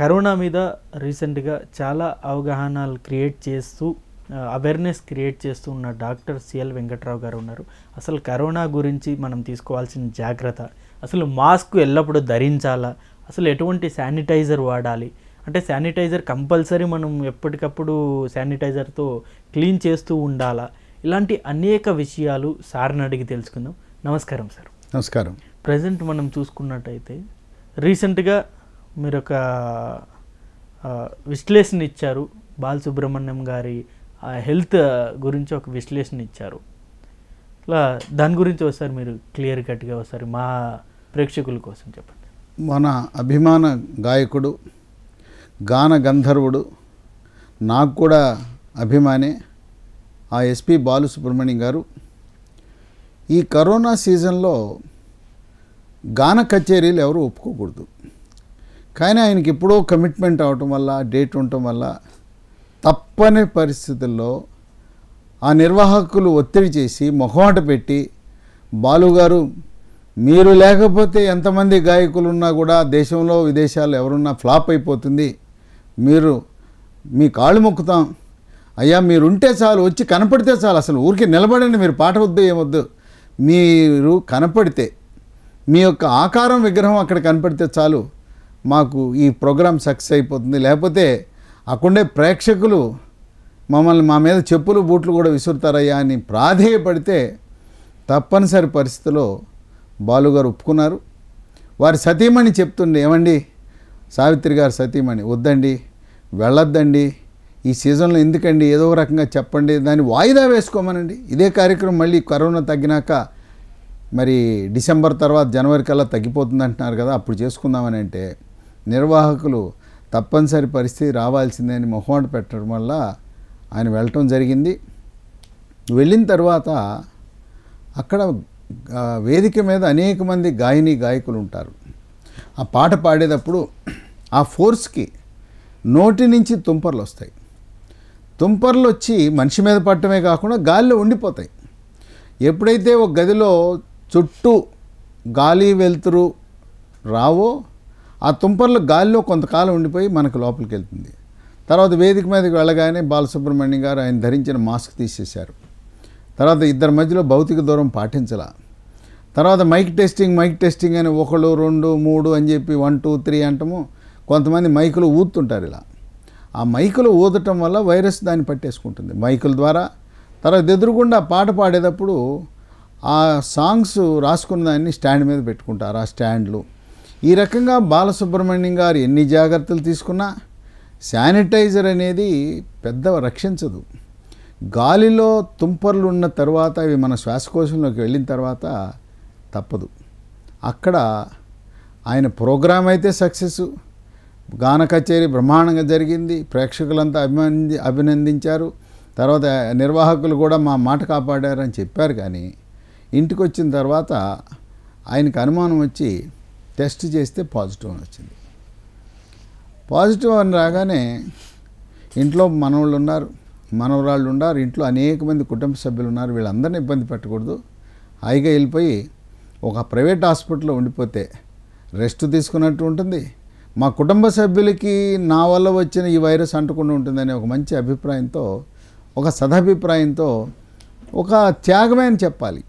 corona మీద రీసెంట్గా చాలా అవగాహనలు క్రియేట్ చేస్తూ అవేర్నెస్ క్రియేట్ చేస్తూ ఉన్న డాక్టర్ సిఎల్ వెంకట్రావు గారు ఉన్నారు అసలు కరోనా గురించి మనం తీసుకోవాల్సిన జాగ్రత్త అసలు మాస్క్ ఎల్లప్పుడూ ధరించాలా అసలు ఎటువంటి శానిటైజర్ వాడాలి అంటే శానిటైజర్ కంపల్సరీ మనం ఎప్పటికప్పుడు శానిటైజర్తో క్లీన్ చేస్తూ ఉండాలా ఇలాంటి అనేక విషయాలు సార్ని అడిగి తెలుసుకుందాం నమస్కారం సార్ నమస్కారం ప్రజెంట్ మనం చూసుకున్నట్టయితే రీసెంట్గా మీరు ఒక విశ్లేషణ ఇచ్చారు బాలసుబ్రహ్మణ్యం గారి హెల్త్ గురించి ఒక విశ్లేషణ ఇచ్చారు ఇట్లా దాని గురించి ఒకసారి మీరు క్లియర్ కట్గా ఒకసారి మా ప్రేక్షకుల కోసం చెప్పండి మన అభిమాన గాయకుడు గాన గంధర్వుడు నాకు కూడా అభిమానే ఆ ఎస్పి బాలసుబ్రహ్మణ్యం గారు ఈ కరోనా సీజన్లో గాన కచేరీలు ఎవరు ఒప్పుకోకూడదు కానీ ఆయనకి ఎప్పుడో కమిట్మెంట్ అవటం వల్ల డేట్ ఉండటం వల్ల తప్పని పరిస్థితుల్లో ఆ నిర్వాహకులు ఒత్తిడి చేసి మొహమాట పెట్టి బాలుగారు మీరు లేకపోతే ఎంతమంది గాయకులు ఉన్నా కూడా దేశంలో విదేశాల్లో ఎవరున్నా ఫ్లాప్ అయిపోతుంది మీరు మీ కాళ్ళు మొక్కుతాం అయ్యా మీరుంటే చాలు వచ్చి కనపడితే చాలు అసలు ఊరికి నిలబడండి మీరు పాట వద్దు ఏమొద్దు మీరు కనపడితే మీ యొక్క ఆకారం విగ్రహం అక్కడ కనపడితే చాలు మాకు ఈ ప్రోగ్రాం సక్సెస్ అయిపోతుంది లేకపోతే అక్కడే ప్రేక్షకులు మమ్మల్ని మా మీద చెప్పులు బూట్లు కూడా విసురుతారయ్యా అని ప్రాధేయపడితే తప్పనిసరి పరిస్థితిలో బాలుగారు ఒప్పుకున్నారు వారి సతీమణి చెప్తుండే ఏమండి సావిత్రి గారు సతీమణి వద్దండి వెళ్ళొద్దండి ఈ సీజన్లో ఎందుకండి ఏదో రకంగా చెప్పండి దాన్ని వాయిదా వేసుకోమనండి ఇదే కార్యక్రమం మళ్ళీ కరోనా తగ్గినాక మరి డిసెంబర్ తర్వాత జనవరి కల్లా తగ్గిపోతుంది అంటున్నారు కదా అప్పుడు చేసుకుందామని అంటే నిర్వాహకులు తప్పనిసరి పరిస్థితి రావాల్సిందే అని మొహమాట పెట్టడం వల్ల ఆయన వెళ్ళటం జరిగింది వెళ్ళిన తర్వాత అక్కడ వేదిక మీద అనేక మంది గాయని గాయకులు ఉంటారు ఆ పాట పాడేటప్పుడు ఆ ఫోర్స్కి నోటి నుంచి తుంపర్లు వస్తాయి తుంపర్లు వచ్చి మనిషి మీద పట్టమే కాకుండా గాలిలో ఉండిపోతాయి ఎప్పుడైతే ఒక గదిలో చుట్టూ గాలి వెలుతురు రావో ఆ తుంపర్లు గాలిలో కొంతకాలం ఉండిపోయి మనకు లోపలికి వెళ్తుంది తర్వాత వేదిక మీదకి వెళ్ళగానే బాలసుబ్రహ్మణ్యం గారు ఆయన ధరించిన మాస్క్ తీసేశారు తర్వాత ఇద్దరి మధ్యలో భౌతిక దూరం పాటించాల తర్వాత మైక్ టెస్టింగ్ మైక్ టెస్టింగ్ అని ఒకళ్ళు రెండు మూడు అని చెప్పి వన్ టూ త్రీ అంటాము కొంతమంది మైకులు ఊదుతుంటారు ఇలా ఆ మైకులు ఊదటం వల్ల వైరస్ దాన్ని పట్టేసుకుంటుంది మైకుల ద్వారా తర్వాత ఎదురుగుండా పాట పాడేటప్పుడు ఆ సాంగ్స్ రాసుకున్న దాన్ని స్టాండ్ మీద పెట్టుకుంటారు ఆ స్టాండ్లు ఈ రకంగా బాలసుబ్రహ్మణ్యం గారు ఎన్ని జాగ్రత్తలు తీసుకున్నా శానిటైజర్ అనేది పెద్ద రక్షించదు గాలిలో తుంపర్లు ఉన్న తర్వాత అవి మన శ్వాసకోశంలోకి వెళ్ళిన తర్వాత తప్పదు అక్కడ ఆయన ప్రోగ్రాం అయితే సక్సెస్ గాన కచేరి బ్రహ్మాండంగా జరిగింది ప్రేక్షకులంతా అభినంది అభినందించారు తర్వాత నిర్వాహకులు కూడా మా మాట కాపాడారని చెప్పారు కానీ ఇంటికి వచ్చిన తర్వాత ఆయనకు అనుమానం వచ్చి టెస్ట్ చేస్తే పాజిటివ్ అని వచ్చింది పాజిటివ్ అని రాగానే ఇంట్లో మనవాళ్ళు ఉన్నారు మనవరాళ్ళు ఉన్నారు ఇంట్లో అనేక మంది కుటుంబ సభ్యులు ఉన్నారు వీళ్ళందరినీ ఇబ్బంది పెట్టకూడదు హాయిగా వెళ్ళిపోయి ఒక ప్రైవేట్ హాస్పిటల్లో ఉండిపోతే రెస్ట్ తీసుకున్నట్టు ఉంటుంది మా కుటుంబ సభ్యులకి నా వల్ల వచ్చిన ఈ వైరస్ అంటకుండా ఉంటుందనే ఒక మంచి అభిప్రాయంతో ఒక సదాభిప్రాయంతో ఒక త్యాగమే అని చెప్పాలి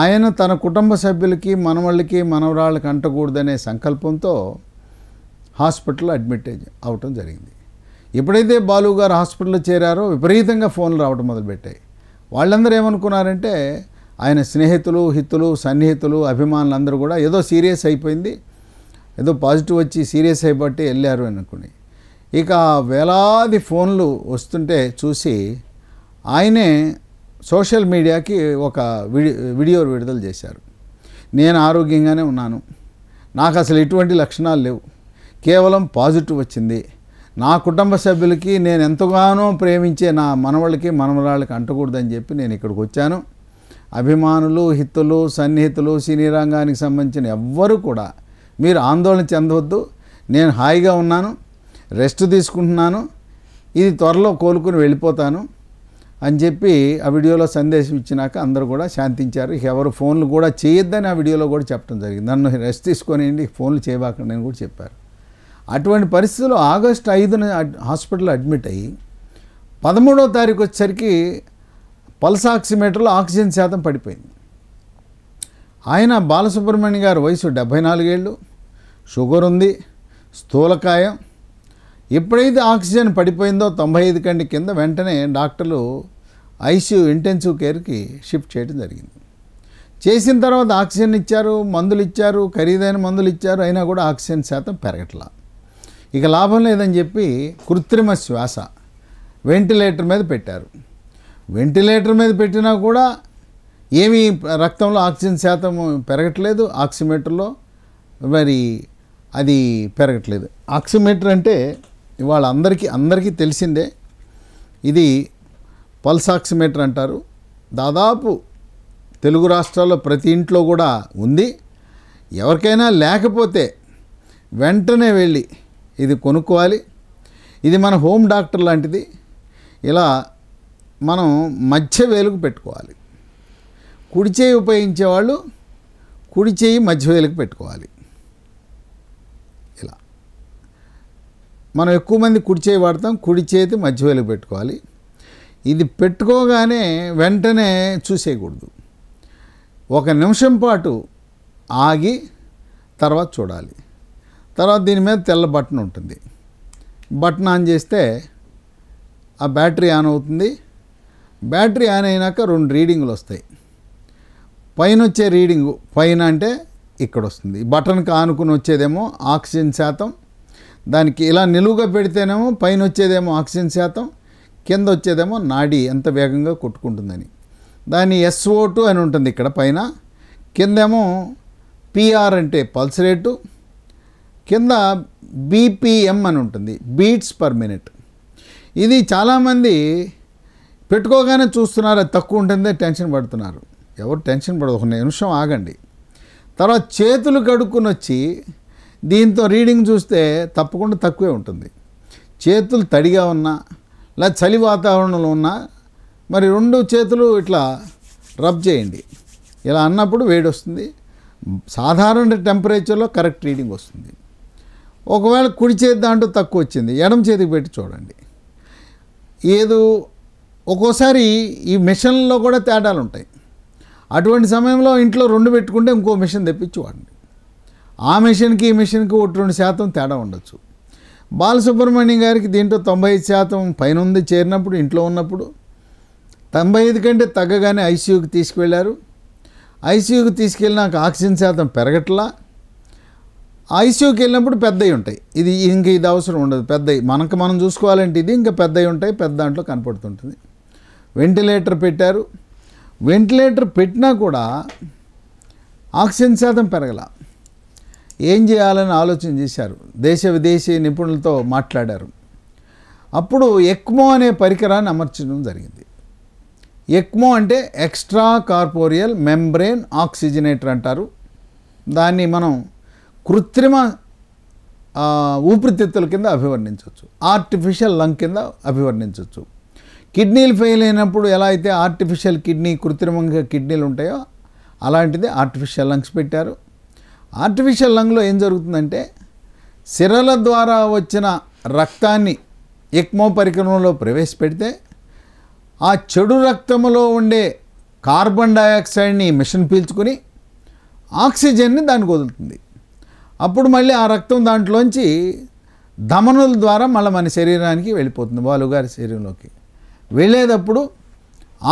ఆయన తన కుటుంబ సభ్యులకి మనవాళ్ళకి మనవరాళ్ళకి అంటకూడదనే సంకల్పంతో హాస్పిటల్ అడ్మిట్ అవటం జరిగింది ఎప్పుడైతే బాలు గారు హాస్పిటల్లో చేరారో విపరీతంగా ఫోన్లు రావడం మొదలుపెట్టాయి వాళ్ళందరూ ఏమనుకున్నారంటే ఆయన స్నేహితులు హితులు సన్నిహితులు అభిమానులు అందరూ కూడా ఏదో సీరియస్ అయిపోయింది ఏదో పాజిటివ్ వచ్చి సీరియస్ అయిబట్టి వెళ్ళారు అనుకుని ఇక వేలాది ఫోన్లు వస్తుంటే చూసి ఆయనే సోషల్ మీడియాకి ఒక వీడియో విడుదల చేశారు నేను ఆరోగ్యంగానే ఉన్నాను నాకు అసలు ఎటువంటి లక్షణాలు లేవు కేవలం పాజిటివ్ వచ్చింది నా కుటుంబ సభ్యులకి నేను ఎంతగానో ప్రేమించే నా మనవాళ్ళకి మనమరాళ్ళకి అంటకూడదని చెప్పి నేను ఇక్కడికి వచ్చాను అభిమానులు హితులు సన్నిహితులు సినీ రంగానికి సంబంధించిన ఎవ్వరూ కూడా మీరు ఆందోళన చెందవద్దు నేను హాయిగా ఉన్నాను రెస్ట్ తీసుకుంటున్నాను ఇది త్వరలో కోలుకుని వెళ్ళిపోతాను అని చెప్పి ఆ వీడియోలో సందేశం ఇచ్చినాక అందరూ కూడా శాంతించారు ఎవరు ఫోన్లు కూడా చేయొద్దని ఆ వీడియోలో కూడా చెప్పడం జరిగింది నన్ను రెస్ట్ తీసుకొని ఫోన్లు చేయబాకండి అని కూడా చెప్పారు అటువంటి పరిస్థితుల్లో ఆగస్టు ఐదున హాస్పిటల్ అడ్మిట్ అయ్యి పదమూడవ తారీఖు వచ్చేసరికి పల్స్ ఆక్సిమీటర్లో ఆక్సిజన్ శాతం పడిపోయింది ఆయన బాలసుబ్రహ్మణ్య గారి వయసు డెబ్భై నాలుగేళ్ళు షుగర్ ఉంది స్థూలకాయం ఎప్పుడైతే ఆక్సిజన్ పడిపోయిందో తొంభై ఐదు కంటి కింద వెంటనే డాక్టర్లు ఐసీయూ ఇంటెన్సివ్ కేర్కి షిఫ్ట్ చేయడం జరిగింది చేసిన తర్వాత ఆక్సిజన్ ఇచ్చారు మందులు ఇచ్చారు ఖరీదైన మందులు ఇచ్చారు అయినా కూడా ఆక్సిజన్ శాతం పెరగట్లా ఇక లాభం లేదని చెప్పి కృత్రిమ శ్వాస వెంటిలేటర్ మీద పెట్టారు వెంటిలేటర్ మీద పెట్టినా కూడా ఏమీ రక్తంలో ఆక్సిజన్ శాతం పెరగట్లేదు ఆక్సిమీటర్లో మరి అది పెరగట్లేదు ఆక్సిమీటర్ అంటే ఇవాళ అందరికీ అందరికీ తెలిసిందే ఇది పల్స్ ఆక్సిమేటర్ అంటారు దాదాపు తెలుగు రాష్ట్రాల్లో ప్రతి ఇంట్లో కూడా ఉంది ఎవరికైనా లేకపోతే వెంటనే వెళ్ళి ఇది కొనుక్కోవాలి ఇది మన హోమ్ డాక్టర్ లాంటిది ఇలా మనం మధ్య వేలుకు పెట్టుకోవాలి కుడి చేయి ఉపయోగించేవాళ్ళు కుడి చేయి మధ్య వేలుకు పెట్టుకోవాలి మనం ఎక్కువ మంది కుడి చేయి వాడతాం కుడి చేతి వేలు పెట్టుకోవాలి ఇది పెట్టుకోగానే వెంటనే చూసేయకూడదు ఒక నిమిషం పాటు ఆగి తర్వాత చూడాలి తర్వాత దీని మీద తెల్ల బటన్ ఉంటుంది బటన్ ఆన్ చేస్తే ఆ బ్యాటరీ ఆన్ అవుతుంది బ్యాటరీ ఆన్ అయినాక రెండు రీడింగులు వస్తాయి పైన వచ్చే రీడింగు పైన అంటే ఇక్కడ వస్తుంది బటన్కి ఆనుకుని వచ్చేదేమో ఆక్సిజన్ శాతం దానికి ఇలా నిలువుగా పెడితేనేమో పైన వచ్చేదేమో ఆక్సిజన్ శాతం కింద వచ్చేదేమో నాడీ ఎంత వేగంగా కొట్టుకుంటుందని దాని ఎస్ఓ టూ అని ఉంటుంది ఇక్కడ పైన కిందేమో పిఆర్ అంటే పల్స్ రేటు కింద బీపీఎం అని ఉంటుంది బీట్స్ పర్ మినిట్ ఇది చాలామంది పెట్టుకోగానే చూస్తున్నారు అది తక్కువ ఉంటుందే టెన్షన్ పడుతున్నారు ఎవరు టెన్షన్ పడదు ఒక నిమిషం ఆగండి తర్వాత చేతులు కడుక్కుని వచ్చి దీంతో రీడింగ్ చూస్తే తప్పకుండా తక్కువే ఉంటుంది చేతులు తడిగా ఉన్నా లేదా చలి వాతావరణంలో ఉన్నా మరి రెండు చేతులు ఇట్లా రబ్ చేయండి ఇలా అన్నప్పుడు వేడి వస్తుంది సాధారణ టెంపరేచర్లో కరెక్ట్ రీడింగ్ వస్తుంది ఒకవేళ కుడి చేతి దాంట్లో తక్కువ వచ్చింది ఎడమ చేతికి పెట్టి చూడండి ఏదో ఒక్కోసారి ఈ మిషన్లో కూడా తేడాలు ఉంటాయి అటువంటి సమయంలో ఇంట్లో రెండు పెట్టుకుంటే ఇంకో మిషన్ తెప్పించి వాడండి ఆ మిషన్కి ఈ మిషన్కి ఒకటి రెండు శాతం తేడా ఉండొచ్చు బాలసుబ్రహ్మణ్యం గారికి దీంట్లో తొంభై ఐదు శాతం పైన ఉంది చేరినప్పుడు ఇంట్లో ఉన్నప్పుడు తొంభై ఐదు కంటే తగ్గగానే ఐసీయూకి తీసుకువెళ్ళారు ఐసీయూకి తీసుకెళ్ళినాక ఆక్సిజన్ శాతం పెరగట్లా ఐసీయూకి వెళ్ళినప్పుడు పెద్దవి ఉంటాయి ఇది ఇంక ఇది అవసరం ఉండదు పెద్దవి మనకు మనం చూసుకోవాలంటే ఇది ఇంకా పెద్దవి ఉంటాయి పెద్ద దాంట్లో కనపడుతుంటుంది వెంటిలేటర్ పెట్టారు వెంటిలేటర్ పెట్టినా కూడా ఆక్సిజన్ శాతం పెరగల ఏం చేయాలని ఆలోచన చేశారు దేశ విదేశీ నిపుణులతో మాట్లాడారు అప్పుడు ఎక్మో అనే పరికరాన్ని అమర్చడం జరిగింది ఎక్మో అంటే ఎక్స్ట్రా కార్పోరియల్ మెంబ్రెయిన్ ఆక్సిజనేటర్ అంటారు దాన్ని మనం కృత్రిమ ఊపిరితిత్తుల కింద అభివర్ణించవచ్చు ఆర్టిఫిషియల్ లంగ్ కింద అభివర్ణించవచ్చు కిడ్నీలు ఫెయిల్ అయినప్పుడు ఎలా అయితే ఆర్టిఫిషియల్ కిడ్నీ కృత్రిమంగా కిడ్నీలు ఉంటాయో అలాంటిది ఆర్టిఫిషియల్ లంగ్స్ పెట్టారు ఆర్టిఫిషియల్ లంగ్లో ఏం జరుగుతుందంటే సిరల ద్వారా వచ్చిన రక్తాన్ని ఎక్మో పరికరంలో ప్రవేశపెడితే ఆ చెడు రక్తంలో ఉండే కార్బన్ డయాక్సైడ్ని మిషన్ పీల్చుకుని ఆక్సిజన్ని దానికి వదులుతుంది అప్పుడు మళ్ళీ ఆ రక్తం దాంట్లోంచి ధమనుల ద్వారా మళ్ళీ మన శరీరానికి వెళ్ళిపోతుంది బాలుగారి శరీరంలోకి వెళ్ళేటప్పుడు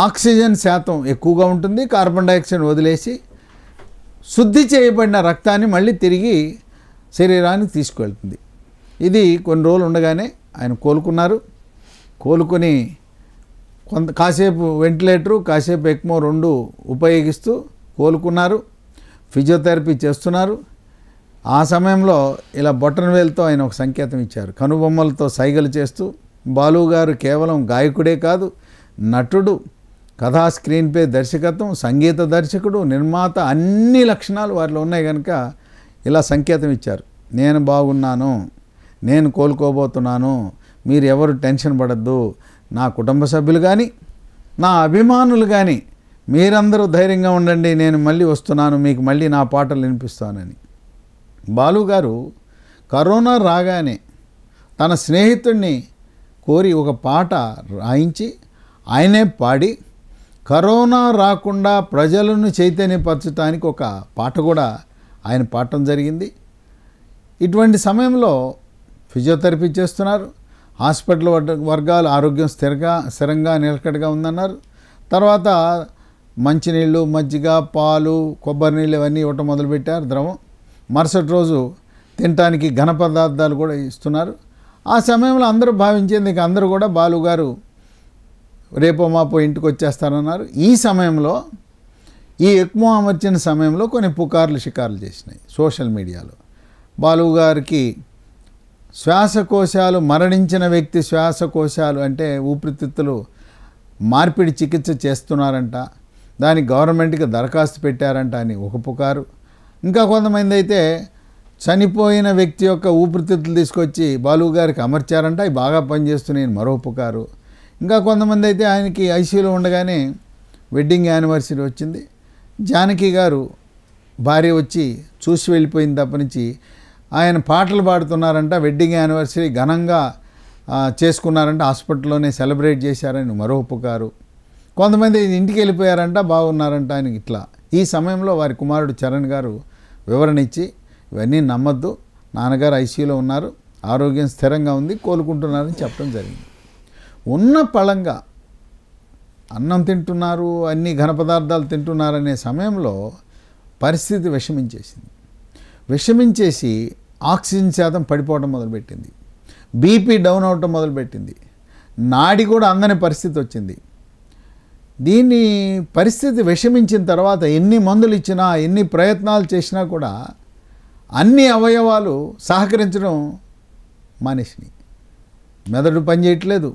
ఆక్సిజన్ శాతం ఎక్కువగా ఉంటుంది కార్బన్ డయాక్సైడ్ వదిలేసి శుద్ధి చేయబడిన రక్తాన్ని మళ్ళీ తిరిగి శరీరానికి తీసుకువెళ్తుంది ఇది కొన్ని రోజులు ఉండగానే ఆయన కోలుకున్నారు కోలుకొని కొంత కాసేపు వెంటిలేటరు కాసేపు ఎక్మో రెండు ఉపయోగిస్తూ కోలుకున్నారు ఫిజియోథెరపీ చేస్తున్నారు ఆ సమయంలో ఇలా బొట్టనవేలుతో ఆయన ఒక సంకేతం ఇచ్చారు కనుబొమ్మలతో సైగలు చేస్తూ బాలు గారు కేవలం గాయకుడే కాదు నటుడు కథా స్క్రీన్ పే దర్శకత్వం సంగీత దర్శకుడు నిర్మాత అన్ని లక్షణాలు వారిలో ఉన్నాయి కనుక ఇలా సంకేతం ఇచ్చారు నేను బాగున్నాను నేను కోలుకోబోతున్నాను మీరు ఎవరు టెన్షన్ పడద్దు నా కుటుంబ సభ్యులు కానీ నా అభిమానులు కానీ మీరందరూ ధైర్యంగా ఉండండి నేను మళ్ళీ వస్తున్నాను మీకు మళ్ళీ నా పాటలు వినిపిస్తానని బాలు గారు కరోనా రాగానే తన స్నేహితుడిని కోరి ఒక పాట రాయించి ఆయనే పాడి కరోనా రాకుండా ప్రజలను చైతన్యపరచడానికి ఒక పాట కూడా ఆయన పాడటం జరిగింది ఇటువంటి సమయంలో ఫిజియోథెరపీ చేస్తున్నారు హాస్పిటల్ వర్గాలు ఆరోగ్యం స్థిరగా స్థిరంగా నిలకడగా ఉందన్నారు తర్వాత మంచినీళ్ళు మజ్జిగ పాలు కొబ్బరి నీళ్ళు ఇవన్నీ ఇవ్వటం మొదలుపెట్టారు ద్రవం మరుసటి రోజు తినటానికి ఘన పదార్థాలు కూడా ఇస్తున్నారు ఆ సమయంలో అందరూ భావించేందుకు అందరూ కూడా బాలుగారు రేపో మాపో ఇంటికి వచ్చేస్తారన్నారు ఈ సమయంలో ఈ ఎక్కువ అమర్చిన సమయంలో కొన్ని పుకార్లు షికార్లు చేసినాయి సోషల్ మీడియాలో బాలు గారికి శ్వాసకోశాలు మరణించిన వ్యక్తి శ్వాసకోశాలు అంటే ఊపిరితిత్తులు మార్పిడి చికిత్స చేస్తున్నారంట దానికి గవర్నమెంట్కి దరఖాస్తు పెట్టారంట అని ఒక పుకారు ఇంకా కొంతమంది అయితే చనిపోయిన వ్యక్తి యొక్క ఊపిరితిత్తులు తీసుకొచ్చి బాలు గారికి అమర్చారంట అవి బాగా పనిచేస్తున్నాయని మరో పుకారు ఇంకా కొంతమంది అయితే ఆయనకి ఐసీయూలో ఉండగానే వెడ్డింగ్ యానివర్సరీ వచ్చింది జానకి గారు భార్య వచ్చి చూసి వెళ్ళిపోయింది తప్పనించి ఆయన పాటలు పాడుతున్నారంట వెడ్డింగ్ యానివర్సరీ ఘనంగా చేసుకున్నారంట హాస్పిటల్లోనే సెలబ్రేట్ చేశారని మరో ఒప్పుకారు కొంతమంది ఇంటికి వెళ్ళిపోయారంట బాగున్నారంట ఆయన ఇట్లా ఈ సమయంలో వారి కుమారుడు చరణ్ గారు వివరణ ఇచ్చి ఇవన్నీ నమ్మద్దు నాన్నగారు ఐసీయూలో ఉన్నారు ఆరోగ్యం స్థిరంగా ఉంది కోలుకుంటున్నారని చెప్పడం జరిగింది ఉన్న పళంగా అన్నం తింటున్నారు అన్ని ఘన పదార్థాలు తింటున్నారనే సమయంలో పరిస్థితి విషమించేసింది విషమించేసి ఆక్సిజన్ శాతం పడిపోవడం మొదలుపెట్టింది బీపీ డౌన్ అవ్వటం మొదలుపెట్టింది నాడి కూడా అందని పరిస్థితి వచ్చింది దీన్ని పరిస్థితి విషమించిన తర్వాత ఎన్ని మందులు ఇచ్చినా ఎన్ని ప్రయత్నాలు చేసినా కూడా అన్ని అవయవాలు సహకరించడం మనిషిని మెదడు పనిచేయట్లేదు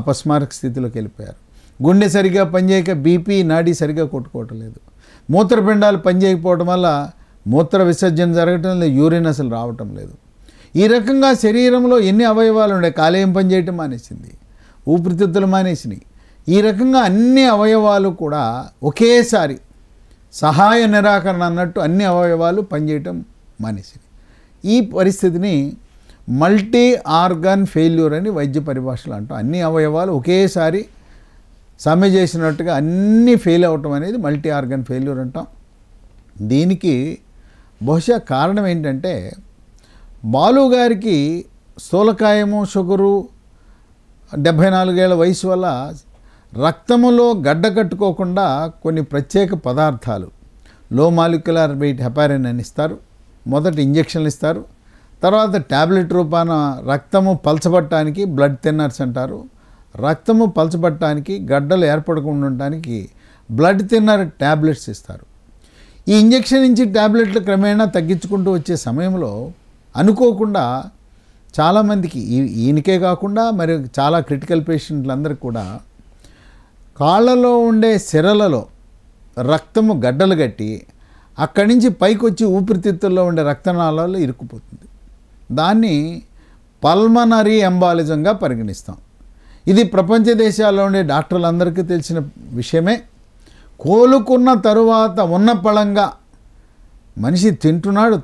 అపస్మారక స్థితిలోకి వెళ్ళిపోయారు గుండె సరిగా పనిచేయక బీపీ నాడీ సరిగా లేదు మూత్రపిండాలు పనిచేయకపోవడం వల్ల మూత్ర విసర్జన జరగటం లేదు యూరిన్ అసలు రావటం లేదు ఈ రకంగా శరీరంలో ఎన్ని అవయవాలు ఉండే కాలేయం పనిచేయటం మానేసింది ఊపిరితిత్తులు మానేసినాయి ఈ రకంగా అన్ని అవయవాలు కూడా ఒకేసారి సహాయ నిరాకరణ అన్నట్టు అన్ని అవయవాలు పనిచేయటం మానేసినాయి ఈ పరిస్థితిని మల్టీ ఆర్గన్ ఫెయిల్యూర్ అని వైద్య పరిభాషలు అంటాం అన్ని అవయవాలు ఒకేసారి సమ్మె చేసినట్టుగా అన్నీ ఫెయిల్ అవటం అనేది మల్టీ ఆర్గన్ ఫెయిల్యూర్ అంటాం దీనికి బహుశా కారణం ఏంటంటే బాలు గారికి స్థూలకాయము షుగరు డెబ్భై నాలుగేళ్ల వయసు వల్ల రక్తములో గడ్డ కట్టుకోకుండా కొన్ని ప్రత్యేక పదార్థాలు లో మాలిక్యులర్ వెయిట్ హెపారిన్ అని ఇస్తారు మొదటి ఇంజక్షన్లు ఇస్తారు తర్వాత ట్యాబ్లెట్ రూపాన రక్తము పలచబట్టడానికి బ్లడ్ థిన్నర్స్ అంటారు రక్తము పలచబట్టడానికి గడ్డలు ఏర్పడకుండా ఉండటానికి బ్లడ్ థిన్నర్ ట్యాబ్లెట్స్ ఇస్తారు ఈ ఇంజెక్షన్ నుంచి ట్యాబ్లెట్లు క్రమేణా తగ్గించుకుంటూ వచ్చే సమయంలో అనుకోకుండా చాలామందికి ఈయనకే కాకుండా మరి చాలా క్రిటికల్ పేషెంట్లందరికీ కూడా కాళ్ళలో ఉండే సిరలలో రక్తము గడ్డలు కట్టి అక్కడి నుంచి పైకి వచ్చి ఊపిరితిత్తుల్లో ఉండే రక్తనాళాలు ఇరుక్కుపోతుంది దాన్ని పల్మనరీ ఎంబాలిజంగా పరిగణిస్తాం ఇది ప్రపంచ దేశాల్లో ఉండే డాక్టర్లందరికీ తెలిసిన విషయమే కోలుకున్న తరువాత ఉన్న పళంగా మనిషి తింటున్నాడు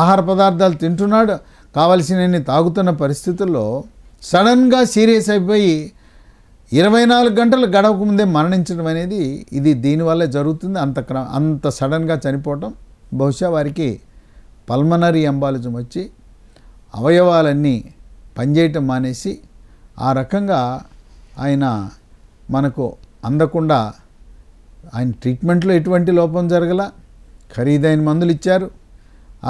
ఆహార పదార్థాలు తింటున్నాడు కావలసినన్ని తాగుతున్న పరిస్థితుల్లో సడన్గా సీరియస్ అయిపోయి ఇరవై నాలుగు గంటలు గడవక ముందే మరణించడం అనేది ఇది దీనివల్ల జరుగుతుంది అంత అంత సడన్గా చనిపోవటం బహుశా వారికి పల్మనరీ ఎంబాలిజం వచ్చి అవయవాలన్నీ పనిచేయటం మానేసి ఆ రకంగా ఆయన మనకు అందకుండా ఆయన ట్రీట్మెంట్లో ఎటువంటి లోపం జరగల ఖరీదైన మందులు ఇచ్చారు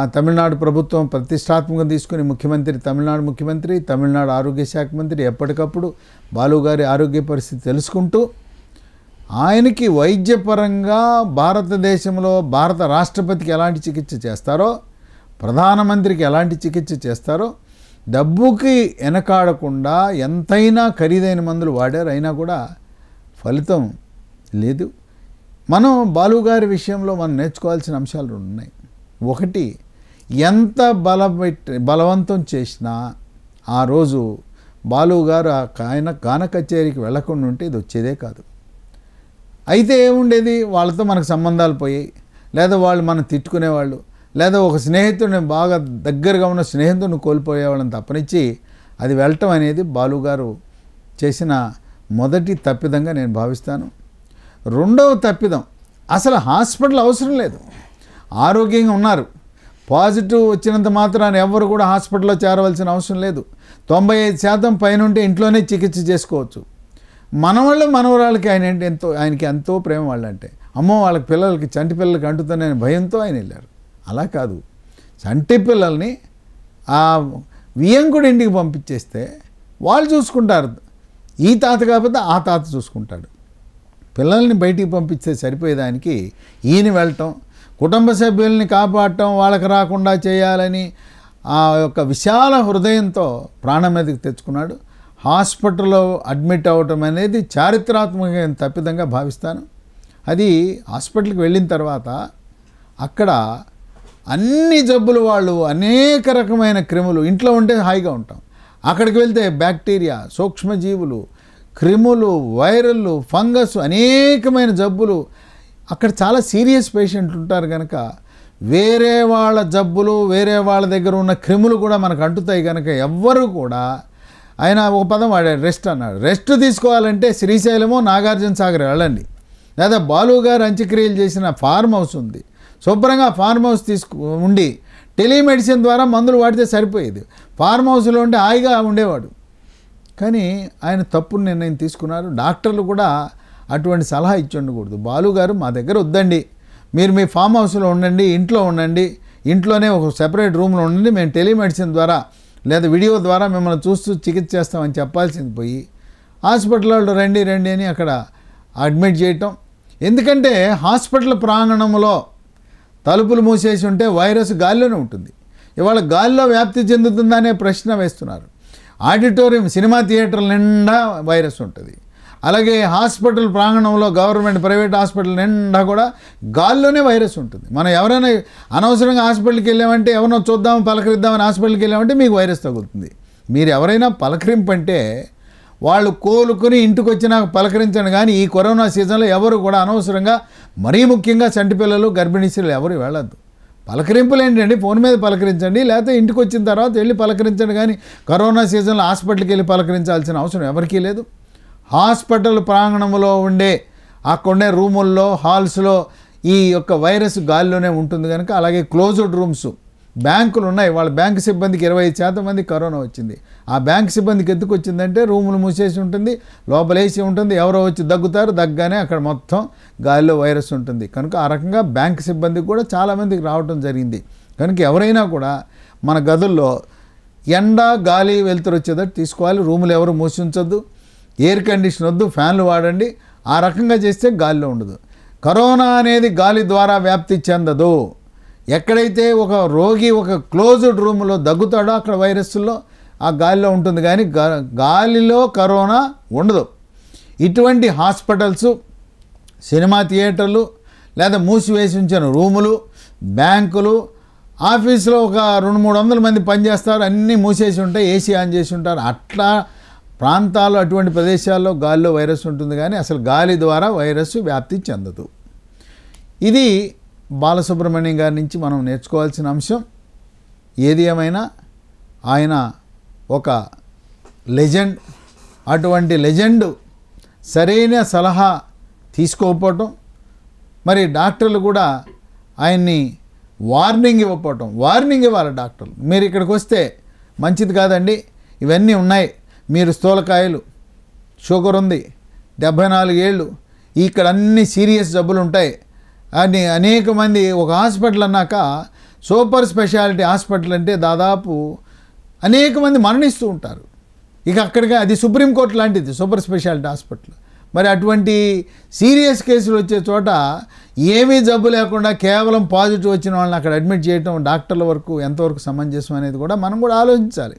ఆ తమిళనాడు ప్రభుత్వం ప్రతిష్టాత్మకంగా తీసుకుని ముఖ్యమంత్రి తమిళనాడు ముఖ్యమంత్రి తమిళనాడు ఆరోగ్య శాఖ మంత్రి ఎప్పటికప్పుడు బాలు గారి ఆరోగ్య పరిస్థితి తెలుసుకుంటూ ఆయనకి వైద్యపరంగా భారతదేశంలో భారత రాష్ట్రపతికి ఎలాంటి చికిత్స చేస్తారో ప్రధానమంత్రికి ఎలాంటి చికిత్స చేస్తారో డబ్బుకి వెనకాడకుండా ఎంతైనా ఖరీదైన మందులు వాడారు అయినా కూడా ఫలితం లేదు మనం బాలుగారి విషయంలో మనం నేర్చుకోవాల్సిన అంశాలు ఉన్నాయి ఒకటి ఎంత బలపెట్టి బలవంతం చేసినా ఆ రోజు బాలుగారు ఆ కాయన గాన కచేరీకి వెళ్లకుండా ఉంటే ఇది వచ్చేదే కాదు అయితే ఏముండేది వాళ్ళతో మనకు సంబంధాలు పోయాయి లేదా వాళ్ళు మనం తిట్టుకునేవాళ్ళు లేదా ఒక స్నేహితుడిని బాగా దగ్గరగా ఉన్న స్నేహితుడిని కోల్పోయేవాళ్ళని తప్పనిచ్చి అది వెళ్ళటం అనేది బాలుగారు చేసిన మొదటి తప్పిదంగా నేను భావిస్తాను రెండవ తప్పిదం అసలు హాస్పిటల్ అవసరం లేదు ఆరోగ్యంగా ఉన్నారు పాజిటివ్ వచ్చినంత మాత్రాన ఎవరు కూడా హాస్పిటల్లో చేరవలసిన అవసరం లేదు తొంభై ఐదు శాతం ఉంటే ఇంట్లోనే చికిత్స చేసుకోవచ్చు మనవాళ్ళు మనవరాళ్ళకి ఆయన ఎంతో ఆయనకి ఎంతో ప్రేమ వాళ్ళంటే అమ్మో వాళ్ళకి పిల్లలకి చంటి పిల్లలకి అంటుతానని భయంతో ఆయన వెళ్ళారు అలా కాదు చంటి పిల్లల్ని ఆ వియంకుడి ఇంటికి పంపించేస్తే వాళ్ళు చూసుకుంటారు ఈ తాత కాకపోతే ఆ తాత చూసుకుంటాడు పిల్లల్ని బయటికి పంపిస్తే సరిపోయేదానికి ఈయన వెళ్ళటం కుటుంబ సభ్యుల్ని కాపాడటం వాళ్ళకి రాకుండా చేయాలని ఆ యొక్క విశాల హృదయంతో ప్రాణం మీదకి తెచ్చుకున్నాడు హాస్పిటల్లో అడ్మిట్ అవ్వటం అనేది చారిత్రాత్మకమైన తప్పిదంగా భావిస్తాను అది హాస్పిటల్కి వెళ్ళిన తర్వాత అక్కడ అన్ని జబ్బులు వాళ్ళు అనేక రకమైన క్రిములు ఇంట్లో ఉంటే హాయిగా ఉంటాం అక్కడికి వెళ్తే బ్యాక్టీరియా సూక్ష్మజీవులు క్రిములు వైరల్లు ఫంగస్ అనేకమైన జబ్బులు అక్కడ చాలా సీరియస్ పేషెంట్లు ఉంటారు కనుక వేరే వాళ్ళ జబ్బులు వేరే వాళ్ళ దగ్గర ఉన్న క్రిములు కూడా మనకు అంటుతాయి కనుక ఎవ్వరు కూడా ఆయన ఒక పదం వాడాడు రెస్ట్ అన్నాడు రెస్ట్ తీసుకోవాలంటే శ్రీశైలము నాగార్జున సాగర్ వెళ్ళండి లేదా బాలు గారు అంత్యక్రియలు చేసిన ఫార్మ్ హౌస్ ఉంది శుభ్రంగా ఫార్మ్ హౌస్ తీసుకు ఉండి టెలిమెడిసిన్ ద్వారా మందులు వాడితే సరిపోయేది ఫార్మ్ హౌస్లో ఉంటే హాయిగా ఉండేవాడు కానీ ఆయన తప్పుడు నిర్ణయం తీసుకున్నారు డాక్టర్లు కూడా అటువంటి సలహా ఇచ్చి ఉండకూడదు బాలుగారు మా దగ్గర వద్దండి మీరు మీ ఫామ్ హౌస్లో ఉండండి ఇంట్లో ఉండండి ఇంట్లోనే ఒక సెపరేట్ రూమ్లో ఉండండి మేము టెలిమెడిసిన్ ద్వారా లేదా వీడియో ద్వారా మిమ్మల్ని చూస్తూ చికిత్స చేస్తామని చెప్పాల్సింది పోయి హాస్పిటల్ వాళ్ళు రండి రండి అని అక్కడ అడ్మిట్ చేయటం ఎందుకంటే హాస్పిటల్ ప్రాంగణంలో తలుపులు మూసేసి ఉంటే వైరస్ గాలిలోనే ఉంటుంది ఇవాళ గాలిలో వ్యాప్తి చెందుతుందా అనే ప్రశ్న వేస్తున్నారు ఆడిటోరియం సినిమా థియేటర్ల నిండా వైరస్ ఉంటుంది అలాగే హాస్పిటల్ ప్రాంగణంలో గవర్నమెంట్ ప్రైవేట్ హాస్పిటల్ నిండా కూడా గాల్లోనే వైరస్ ఉంటుంది మనం ఎవరైనా అనవసరంగా హాస్పిటల్కి వెళ్ళామంటే ఎవరినో చూద్దాం పలకరిద్దామని హాస్పిటల్కి వెళ్ళామంటే మీకు వైరస్ తగ్గుతుంది మీరు ఎవరైనా పలకరింపంటే వాళ్ళు కోలుకుని ఇంటికి నాకు పలకరించండి కానీ ఈ కరోనా సీజన్లో ఎవరు కూడా అనవసరంగా మరీ ముఖ్యంగా చంటి పిల్లలు గర్భిణీ స్త్రీలు ఎవరు వెళ్ళద్దు పలకరింపులు ఏంటండి ఫోన్ మీద పలకరించండి లేకపోతే ఇంటికి వచ్చిన తర్వాత వెళ్ళి పలకరించండి కానీ కరోనా సీజన్లో హాస్పిటల్కి వెళ్ళి పలకరించాల్సిన అవసరం ఎవరికీ లేదు హాస్పిటల్ ప్రాంగణంలో ఉండే అక్కడుండే రూముల్లో హాల్స్లో ఈ యొక్క వైరస్ గాలిలోనే ఉంటుంది కనుక అలాగే క్లోజ్డ్ రూమ్స్ బ్యాంకులు ఉన్నాయి వాళ్ళ బ్యాంకు సిబ్బందికి ఇరవై శాతం మంది కరోనా వచ్చింది ఆ బ్యాంక్ సిబ్బందికి ఎందుకు వచ్చిందంటే రూములు మూసేసి ఉంటుంది లోపలేసి ఉంటుంది ఎవరో వచ్చి దగ్గుతారు దగ్గగానే అక్కడ మొత్తం గాలిలో వైరస్ ఉంటుంది కనుక ఆ రకంగా బ్యాంక్ సిబ్బందికి కూడా చాలామందికి రావడం జరిగింది కనుక ఎవరైనా కూడా మన గదుల్లో ఎండ గాలి వెలుతురు వచ్చేదట్టు తీసుకోవాలి రూములు ఎవరు మూసించొద్దు ఎయిర్ కండిషన్ వద్దు ఫ్యాన్లు వాడండి ఆ రకంగా చేస్తే గాలిలో ఉండదు కరోనా అనేది గాలి ద్వారా వ్యాప్తి చెందదు ఎక్కడైతే ఒక రోగి ఒక క్లోజ్డ్ రూమ్లో దగ్గుతాడో అక్కడ వైరస్లో ఆ గాలిలో ఉంటుంది కానీ గాలిలో కరోనా ఉండదు ఇటువంటి హాస్పిటల్స్ సినిమా థియేటర్లు లేదా మూసివేసి ఉంచిన రూములు బ్యాంకులు ఆఫీస్లో ఒక రెండు మూడు వందల మంది పనిచేస్తారు అన్నీ మూసేసి ఉంటాయి ఏసీ ఆన్ చేసి ఉంటారు అట్లా ప్రాంతాల్లో అటువంటి ప్రదేశాల్లో గాలిలో వైరస్ ఉంటుంది కానీ అసలు గాలి ద్వారా వైరస్ వ్యాప్తి చెందదు ఇది బాలసుబ్రహ్మణ్యం గారి నుంచి మనం నేర్చుకోవాల్సిన అంశం ఏది ఏమైనా ఆయన ఒక లెజెండ్ అటువంటి లెజెండ్ సరైన సలహా తీసుకోకపోవటం మరి డాక్టర్లు కూడా ఆయన్ని వార్నింగ్ ఇవ్వకపోవటం వార్నింగ్ ఇవ్వాలి డాక్టర్లు మీరు ఇక్కడికి వస్తే మంచిది కాదండి ఇవన్నీ ఉన్నాయి మీరు స్థూలకాయలు షుగర్ ఉంది డెబ్భై నాలుగేళ్ళు ఇక్కడ అన్ని సీరియస్ జబ్బులు ఉంటాయి అని అనేక మంది ఒక హాస్పిటల్ అన్నాక సూపర్ స్పెషాలిటీ హాస్పిటల్ అంటే దాదాపు అనేక మంది మరణిస్తూ ఉంటారు ఇక అక్కడికి అది సుప్రీంకోర్టు లాంటిది సూపర్ స్పెషాలిటీ హాస్పిటల్ మరి అటువంటి సీరియస్ కేసులు వచ్చే చోట ఏమీ జబ్బు లేకుండా కేవలం పాజిటివ్ వచ్చిన వాళ్ళని అక్కడ అడ్మిట్ చేయడం డాక్టర్ల వరకు ఎంతవరకు సమంజసం అనేది కూడా మనం కూడా ఆలోచించాలి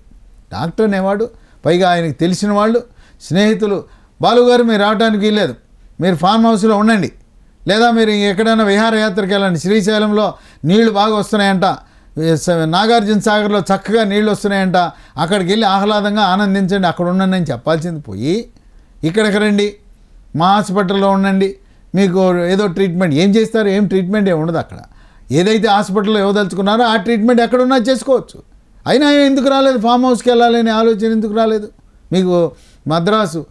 డాక్టర్ అనేవాడు పైగా ఆయనకు తెలిసిన వాళ్ళు స్నేహితులు బాలుగారు మీరు రావడానికి వీల్లేదు మీరు ఫార్మ్ హౌస్లో ఉండండి లేదా మీరు ఎక్కడైనా విహారయాత్రకి వెళ్ళండి శ్రీశైలంలో నీళ్లు బాగా వస్తున్నాయంట నాగార్జున సాగర్లో చక్కగా నీళ్ళు వస్తున్నాయంట అక్కడికి వెళ్ళి ఆహ్లాదంగా ఆనందించండి అక్కడ ఉండండి చెప్పాల్సింది పోయి ఇక్కడికి రండి మా హాస్పిటల్లో ఉండండి మీకు ఏదో ట్రీట్మెంట్ ఏం చేస్తారు ఏం ట్రీట్మెంట్ ఏమి ఉండదు అక్కడ ఏదైతే హాస్పిటల్లో ఇవ్వదలుచుకున్నారో ఆ ట్రీట్మెంట్ ఎక్కడున్నా చేసుకోవచ్చు అయినా ఎందుకు రాలేదు ఫామ్ హౌస్కి వెళ్ళాలనే ఆలోచన ఎందుకు రాలేదు మీకు మద్రాసు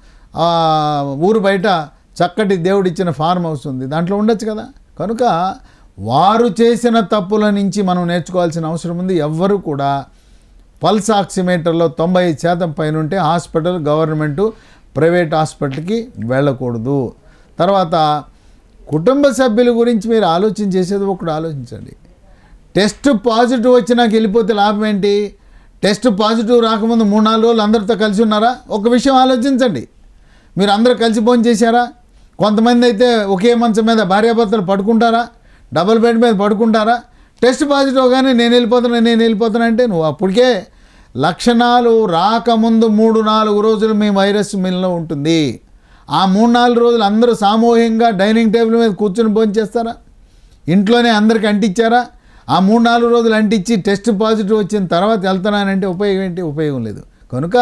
ఊరు బయట చక్కటి దేవుడిచ్చిన ఫార్మ్ హౌస్ ఉంది దాంట్లో ఉండొచ్చు కదా కనుక వారు చేసిన తప్పుల నుంచి మనం నేర్చుకోవాల్సిన అవసరం ఉంది ఎవ్వరూ కూడా పల్స్ ఆక్సిమీటర్లో తొంభై శాతం పైన ఉంటే హాస్పిటల్ గవర్నమెంటు ప్రైవేట్ హాస్పిటల్కి వెళ్ళకూడదు తర్వాత కుటుంబ సభ్యుల గురించి మీరు ఆలోచన చేసేది ఒకటి ఆలోచించండి టెస్ట్ పాజిటివ్ వచ్చినాక వెళ్ళిపోతే లాభం ఏంటి టెస్ట్ పాజిటివ్ రాకముందు మూడు నాలుగు రోజులు అందరితో కలిసి ఉన్నారా ఒక విషయం ఆలోచించండి మీరు అందరూ కలిసి భోజనం చేశారా కొంతమంది అయితే ఒకే మంచం మీద భార్యాభర్తలు పడుకుంటారా డబుల్ బెడ్ మీద పడుకుంటారా టెస్ట్ పాజిటివ్ కానీ నేను వెళ్ళిపోతున్నా నేను వెళ్ళిపోతున్నా అంటే నువ్వు అప్పటికే లక్షణాలు రాకముందు మూడు నాలుగు రోజులు మీ వైరస్ మిల్లో ఉంటుంది ఆ మూడు నాలుగు రోజులు అందరూ సామూహికంగా డైనింగ్ టేబుల్ మీద కూర్చుని భోంచేస్తారా ఇంట్లోనే అందరికి అంటించారా ఆ మూడు నాలుగు రోజులు అంటించి టెస్ట్ పాజిటివ్ వచ్చిన తర్వాత వెళ్తున్నానంటే ఉపయోగం ఏంటి ఉపయోగం లేదు కనుక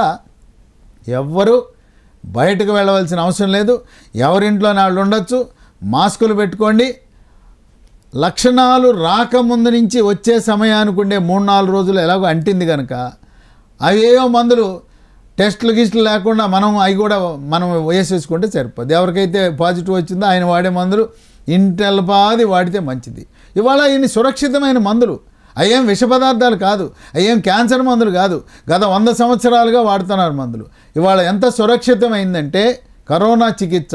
ఎవ్వరూ బయటకు వెళ్ళవలసిన అవసరం లేదు ఎవరింట్లో వాళ్ళు ఉండొచ్చు మాస్కులు పెట్టుకోండి లక్షణాలు రాకముందు నుంచి వచ్చే సమయానికి ఉండే మూడు నాలుగు రోజులు ఎలాగో అంటింది కనుక అవేవో మందులు టెస్టులు గిస్టులు లేకుండా మనం అవి కూడా మనం వేసేసుకుంటే సరిపోద్ది ఎవరికైతే పాజిటివ్ వచ్చిందో ఆయన వాడే మందులు ఇంటెల్పాది వాడితే మంచిది ఇవాళ ఇన్ని సురక్షితమైన మందులు అయ్యేం విష పదార్థాలు కాదు అయ్యేం క్యాన్సర్ మందులు కాదు గత వంద సంవత్సరాలుగా వాడుతున్నారు మందులు ఇవాళ ఎంత సురక్షితమైందంటే కరోనా చికిత్స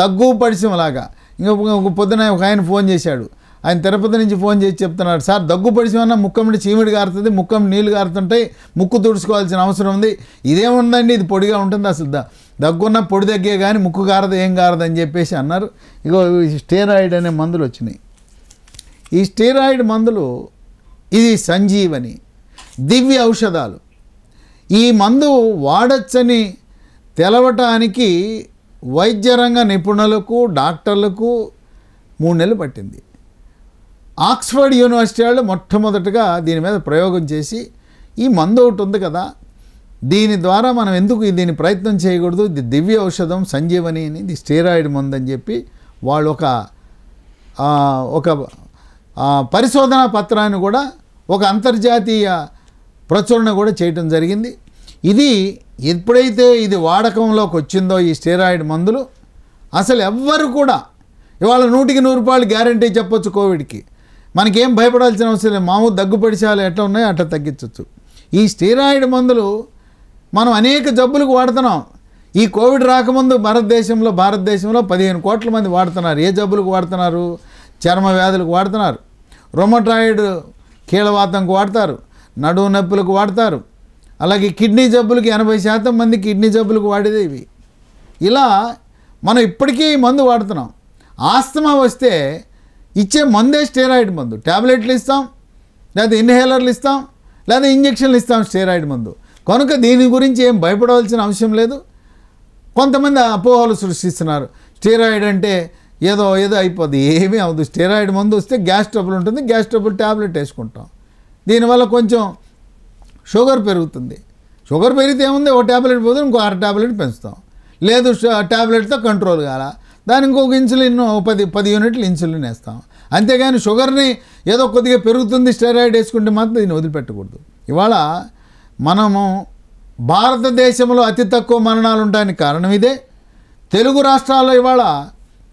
దగ్గు పడిసిమలాగా ఇంకొక పొద్దున ఒక ఆయన ఫోన్ చేశాడు ఆయన తిరుపతి నుంచి ఫోన్ చేసి చెప్తున్నాడు సార్ దగ్గు పడిసమన్నా ముక్కమిడి చీమిడి కారుతుంది ముక్కం నీళ్లు కారుతుంటాయి ముక్కు తుడుచుకోవాల్సిన అవసరం ఉంది ఇదేముందండి ఇది పొడిగా ఉంటుంది అసలు దగ్గున్న పొడి దగ్గే కానీ ముక్కు కారదు ఏం కారదు అని చెప్పేసి అన్నారు ఇగో స్టేరాయిడ్ అనే మందులు వచ్చినాయి ఈ స్టేరాయిడ్ మందులు ఇది సంజీవని దివ్య ఔషధాలు ఈ మందు వాడచ్చని తెలవటానికి వైద్యరంగ నిపుణులకు డాక్టర్లకు మూడు నెలలు పట్టింది ఆక్స్ఫర్డ్ యూనివర్సిటీ వాళ్ళు మొట్టమొదటగా దీని మీద ప్రయోగం చేసి ఈ మందు ఒకటి ఉంది కదా దీని ద్వారా మనం ఎందుకు దీన్ని ప్రయత్నం చేయకూడదు ఇది దివ్య ఔషధం సంజీవని అని ఇది స్టీరాయిడ్ మందు అని చెప్పి వాళ్ళు ఒక ఒక పరిశోధనా పత్రాన్ని కూడా ఒక అంతర్జాతీయ ప్రచురణ కూడా చేయటం జరిగింది ఇది ఎప్పుడైతే ఇది వాడకంలోకి వచ్చిందో ఈ స్టీరాయిడ్ మందులు అసలు ఎవ్వరు కూడా ఇవాళ నూటికి నూరు రూపాయలు గ్యారంటీ చెప్పొచ్చు కోవిడ్కి మనకేం భయపడాల్సిన అవసరం లేదు మాము దగ్గు ఎట్లా ఉన్నాయో అట్లా తగ్గించవచ్చు ఈ స్టీరాయిడ్ మందులు మనం అనేక జబ్బులకు వాడుతున్నాం ఈ కోవిడ్ రాకముందు భారతదేశంలో భారతదేశంలో పదిహేను కోట్ల మంది వాడుతున్నారు ఏ జబ్బులకు వాడుతున్నారు చర్మ వ్యాధులకు వాడుతున్నారు రొమటాయిడ్ కీళ్ళవాతంకు వాడతారు నడువు నొప్పులకు వాడతారు అలాగే కిడ్నీ జబ్బులకి ఎనభై శాతం మంది కిడ్నీ జబ్బులకు వాడేది ఇవి ఇలా మనం ఇప్పటికీ మందు వాడుతున్నాం ఆస్తమా వస్తే ఇచ్చే మందే స్టెరాయిడ్ మందు ట్యాబ్లెట్లు ఇస్తాం లేదా ఇన్హేలర్లు ఇస్తాం లేదా ఇంజక్షన్లు ఇస్తాం స్టెరాయిడ్ మందు కనుక దీని గురించి ఏం భయపడవలసిన అవసరం లేదు కొంతమంది అపోహలు సృష్టిస్తున్నారు స్టెరాయిడ్ అంటే ఏదో ఏదో అయిపోద్ది ఏమీ అవ్వదు స్టెరాయిడ్ మందు వస్తే గ్యాస్ ట్రబుల్ ఉంటుంది గ్యాస్ ట్రబుల్ ట్యాబ్లెట్ వేసుకుంటాం దీనివల్ల కొంచెం షుగర్ పెరుగుతుంది షుగర్ పెరిగితే ఏముంది ఒక ట్యాబ్లెట్ పోతే ఇంకో అర ట్యాబ్లెట్ పెంచుతాం లేదు ట్యాబ్లెట్తో కంట్రోల్ కాల దానికి ఇంకొక ఇన్సులిన్ పది పది యూనిట్లు ఇన్సులిన్ వేస్తాం అంతేగాని షుగర్ని ఏదో కొద్దిగా పెరుగుతుంది స్టెరాయిడ్ వేసుకుంటే మాత్రం దీన్ని వదిలిపెట్టకూడదు ఇవాళ మనము భారతదేశంలో అతి తక్కువ మరణాలు ఉండడానికి కారణం ఇదే తెలుగు రాష్ట్రాల్లో ఇవాళ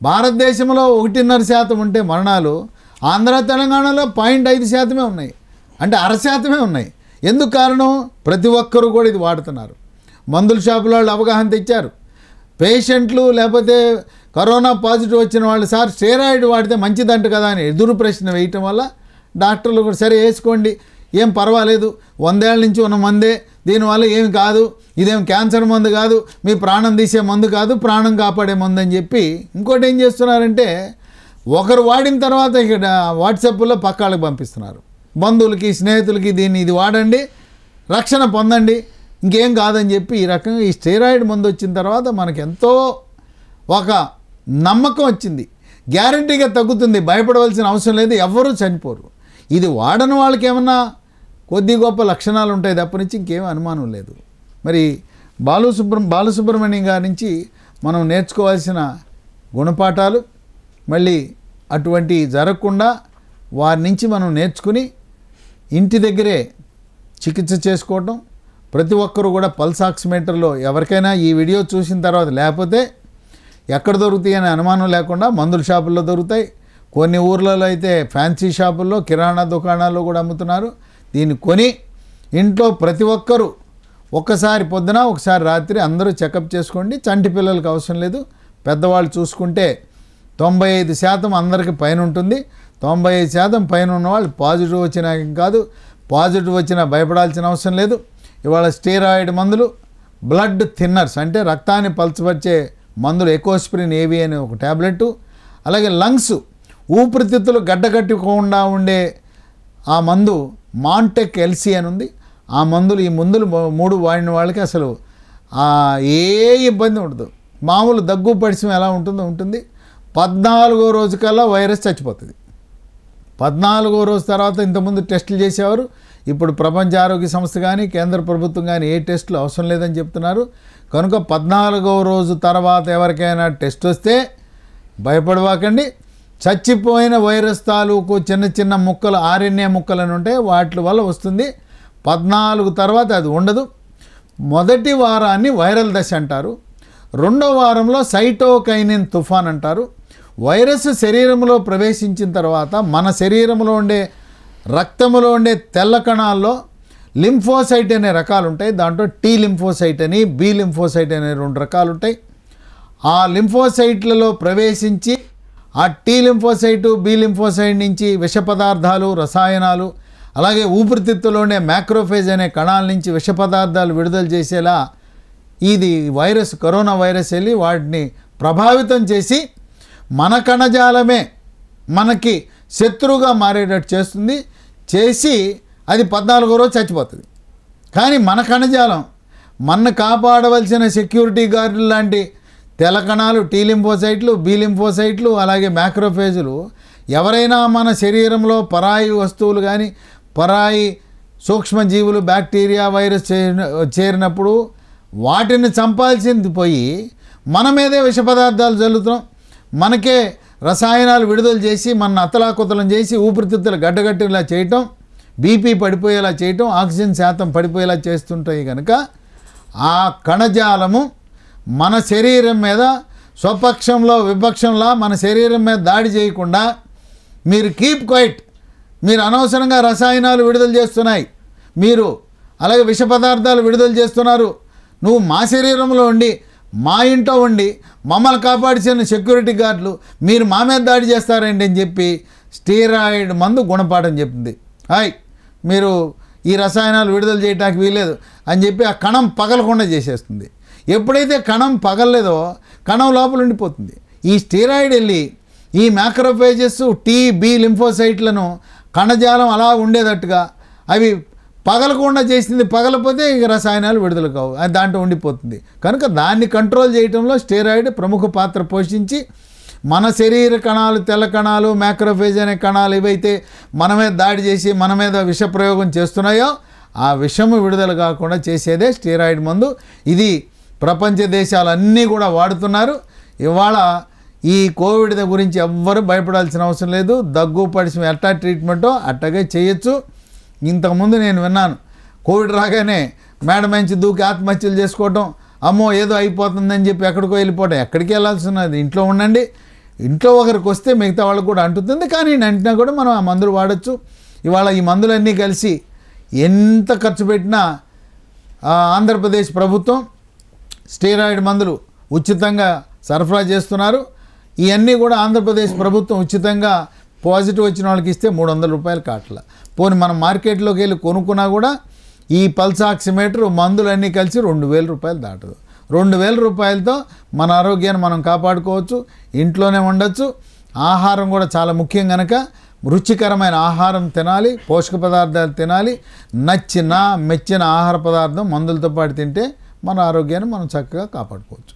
భారతదేశంలో ఒకటిన్నర శాతం ఉంటే మరణాలు ఆంధ్ర తెలంగాణలో పాయింట్ ఐదు శాతమే ఉన్నాయి అంటే అర శాతమే ఉన్నాయి ఎందుకు కారణం ప్రతి ఒక్కరూ కూడా ఇది వాడుతున్నారు మందుల షాపుల వాళ్ళు అవగాహన తెచ్చారు పేషెంట్లు లేకపోతే కరోనా పాజిటివ్ వచ్చిన వాళ్ళు సార్ స్టెరాయిడ్ వాడితే మంచిదంట కదా అని ఎదురు ప్రశ్న వేయటం వల్ల డాక్టర్లు కూడా సరే వేసుకోండి ఏం పర్వాలేదు వందేళ్ళ నుంచి ఉన్న మందే దీనివల్ల ఏమి కాదు ఇదేం క్యాన్సర్ మందు కాదు మీ ప్రాణం తీసే మందు కాదు ప్రాణం కాపాడే మందు అని చెప్పి ఇంకోటి ఏం చేస్తున్నారంటే ఒకరు వాడిన తర్వాత ఇక్కడ వాట్సాప్లో పక్కాళ్ళకి పంపిస్తున్నారు బంధువులకి స్నేహితులకి దీన్ని ఇది వాడండి రక్షణ పొందండి ఇంకేం కాదని చెప్పి ఈ రకంగా ఈ స్టెరాయిడ్ మందు వచ్చిన తర్వాత మనకెంతో ఒక నమ్మకం వచ్చింది గ్యారంటీగా తగ్గుతుంది భయపడవలసిన అవసరం లేదు ఎవరూ చనిపోరు ఇది వాడని వాళ్ళకేమన్నా కొద్ది గొప్ప లక్షణాలు ఉంటాయి తప్ప నుంచి ఇంకేం అనుమానం లేదు మరి బాలసుబ్ర బాలసుబ్రహ్మణ్యం గారి నుంచి మనం నేర్చుకోవాల్సిన గుణపాఠాలు మళ్ళీ అటువంటి జరగకుండా వారి నుంచి మనం నేర్చుకుని ఇంటి దగ్గరే చికిత్స చేసుకోవటం ప్రతి ఒక్కరూ కూడా పల్స్ ఆక్సిమీటర్లో ఎవరికైనా ఈ వీడియో చూసిన తర్వాత లేకపోతే ఎక్కడ దొరుకుతాయి అనే అనుమానం లేకుండా మందుల షాపుల్లో దొరుకుతాయి కొన్ని ఊర్లలో అయితే ఫ్యాన్సీ షాపుల్లో కిరాణా దుకాణాల్లో కూడా అమ్ముతున్నారు దీన్ని కొని ఇంట్లో ప్రతి ఒక్కరూ ఒక్కసారి పొద్దున ఒకసారి రాత్రి అందరూ చెకప్ చేసుకోండి చంటి పిల్లలకు అవసరం లేదు పెద్దవాళ్ళు చూసుకుంటే తొంభై ఐదు శాతం అందరికి పైన ఉంటుంది తొంభై ఐదు శాతం పైన ఉన్నవాళ్ళు పాజిటివ్ వచ్చినా కాదు పాజిటివ్ వచ్చినా భయపడాల్సిన అవసరం లేదు ఇవాళ స్టీరాయిడ్ మందులు బ్లడ్ థిన్నర్స్ అంటే రక్తాన్ని పలచపరిచే మందులు ఎకోస్ప్రిన్ ఏవి అనే ఒక ట్యాబ్లెట్ అలాగే లంగ్స్ ఊపిరితిత్తులు గడ్డగట్టుకోకుండా ఉండే ఆ మందు మాంటెక్ ఎల్సీ అని ఉంది ఆ మందులు ఈ మందులు మూడు వాడిన వాళ్ళకి అసలు ఏ ఇబ్బంది ఉండదు మామూలు దగ్గు పడిసం ఎలా ఉంటుందో ఉంటుంది పద్నాలుగో రోజు కల్లా వైరస్ చచ్చిపోతుంది పద్నాలుగో రోజు తర్వాత ఇంతకుముందు టెస్టులు చేసేవారు ఇప్పుడు ప్రపంచ ఆరోగ్య సంస్థ కానీ కేంద్ర ప్రభుత్వం కానీ ఏ టెస్టులు అవసరం లేదని చెప్తున్నారు కనుక పద్నాలుగో రోజు తర్వాత ఎవరికైనా టెస్ట్ వస్తే భయపడవాకండి చచ్చిపోయిన వైరస్ తాలూకు చిన్న చిన్న ముక్కలు ఆర్ఎన్ఏ ముక్కలను ఉంటే వాటి వల్ల వస్తుంది పద్నాలుగు తర్వాత అది ఉండదు మొదటి వారాన్ని వైరల్ దశ అంటారు రెండో వారంలో సైటోకైనిన్ తుఫాన్ అంటారు వైరస్ శరీరంలో ప్రవేశించిన తర్వాత మన శరీరంలో ఉండే రక్తంలో ఉండే తెల్ల కణాల్లో లింఫోసైట్ అనే రకాలు ఉంటాయి దాంట్లో టీ లింఫోసైట్ అని బి లింఫోసైట్ అనే రెండు రకాలు ఉంటాయి ఆ లింఫోసైట్లలో ప్రవేశించి ఆ టీ లింఫోసైటు బి లింఫోసైడ్ నుంచి విష పదార్థాలు రసాయనాలు అలాగే ఊపిరితిత్తులోనే మ్యాక్రోఫేజ్ అనే కణాల నుంచి విష పదార్థాలు విడుదల చేసేలా ఇది వైరస్ కరోనా వైరస్ వెళ్ళి వాటిని ప్రభావితం చేసి మన కణజాలమే మనకి శత్రువుగా మారేటట్టు చేస్తుంది చేసి అది పద్నాలుగో రోజు చచ్చిపోతుంది కానీ మన కణజాలం మన కాపాడవలసిన సెక్యూరిటీ గార్డులు లాంటి తెలకణాలు కణాలు టీ లింఫోసైట్లు లింఫోసైట్లు అలాగే మ్యాక్రోఫేజులు ఎవరైనా మన శరీరంలో పరాయి వస్తువులు కానీ పరాయి సూక్ష్మజీవులు బ్యాక్టీరియా వైరస్ చేరినప్పుడు వాటిని చంపాల్సింది పోయి మన మీదే విష పదార్థాలు చల్లుతాం మనకే రసాయనాలు విడుదల చేసి మన అతలాకుతలం చేసి ఊపిరితిత్తులు గడ్డగట్టేలా చేయటం బీపీ పడిపోయేలా చేయటం ఆక్సిజన్ శాతం పడిపోయేలా చేస్తుంటాయి కనుక ఆ కణజాలము మన శరీరం మీద స్వపక్షంలో విపక్షంలో మన శరీరం మీద దాడి చేయకుండా మీరు కీప్ క్వైట్ మీరు అనవసరంగా రసాయనాలు విడుదల చేస్తున్నాయి మీరు అలాగే విష పదార్థాలు విడుదల చేస్తున్నారు నువ్వు మా శరీరంలో ఉండి మా ఇంట్లో ఉండి మమ్మల్ని కాపాడిచిన సెక్యూరిటీ గార్డులు మీరు మా మీద దాడి చేస్తారండి అని చెప్పి స్టీరాయిడ్ మందు గుణపాఠం చెప్పింది హాయ్ మీరు ఈ రసాయనాలు విడుదల చేయడానికి వీల్లేదు అని చెప్పి ఆ కణం పగలకుండా చేసేస్తుంది ఎప్పుడైతే కణం పగలలేదో కణం లోపల ఉండిపోతుంది ఈ స్టీరాయిడ్ వెళ్ళి ఈ మ్యాక్రోఫేజెస్ టీ బి లింఫోసైట్లను కణజాలం అలా ఉండేటట్టుగా అవి పగలకుండా చేసింది పగలపోతే ఇక రసాయనాలు విడుదల కావు అది దాంట్లో ఉండిపోతుంది కనుక దాన్ని కంట్రోల్ చేయడంలో స్టెరాయిడ్ ప్రముఖ పాత్ర పోషించి మన శరీర కణాలు తెల్ల కణాలు మ్యాక్రోఫేజ్ అనే కణాలు ఇవైతే మన మీద దాడి చేసి మన మీద విషప్రయోగం చేస్తున్నాయో ఆ విషము విడుదల కాకుండా చేసేదే స్టీరాయిడ్ మందు ఇది ప్రపంచ దేశాలన్నీ కూడా వాడుతున్నారు ఇవాళ ఈ కోవిడ్ గురించి ఎవ్వరూ భయపడాల్సిన అవసరం లేదు దగ్గు పడిసిన ఎట్టా ట్రీట్మెంటో అట్టగే చేయొచ్చు ఇంతకుముందు నేను విన్నాను కోవిడ్ రాగానే మేడ మంచి దూకి ఆత్మహత్యలు చేసుకోవటం అమ్మో ఏదో అయిపోతుందని చెప్పి ఎక్కడికో వెళ్ళిపోవడం ఎక్కడికి వెళ్ళాల్సి ఉన్నది ఇంట్లో ఉండండి ఇంట్లో ఒకరికి వస్తే మిగతా వాళ్ళకు కూడా అంటుతుంది కానీ అంటినా కూడా మనం ఆ మందులు వాడచ్చు ఇవాళ ఈ మందులన్నీ కలిసి ఎంత ఖర్చు పెట్టినా ఆంధ్రప్రదేశ్ ప్రభుత్వం స్టీరాయిడ్ మందులు ఉచితంగా సరఫరా చేస్తున్నారు ఇవన్నీ కూడా ఆంధ్రప్రదేశ్ ప్రభుత్వం ఉచితంగా పాజిటివ్ వచ్చిన వాళ్ళకి ఇస్తే మూడు వందల రూపాయలు కాటల పోనీ మనం మార్కెట్లోకి వెళ్ళి కొనుక్కున్నా కూడా ఈ పల్సాక్సిమీటర్ మందులన్నీ కలిసి రెండు వేల రూపాయలు దాటదు రెండు వేల రూపాయలతో మన ఆరోగ్యాన్ని మనం కాపాడుకోవచ్చు ఇంట్లోనే ఉండొచ్చు ఆహారం కూడా చాలా ముఖ్యం కనుక రుచికరమైన ఆహారం తినాలి పోషక పదార్థాలు తినాలి నచ్చిన మెచ్చిన ఆహార పదార్థం మందులతో పాటు తింటే మన ఆరోగ్యాన్ని మనం చక్కగా కాపాడుకోవచ్చు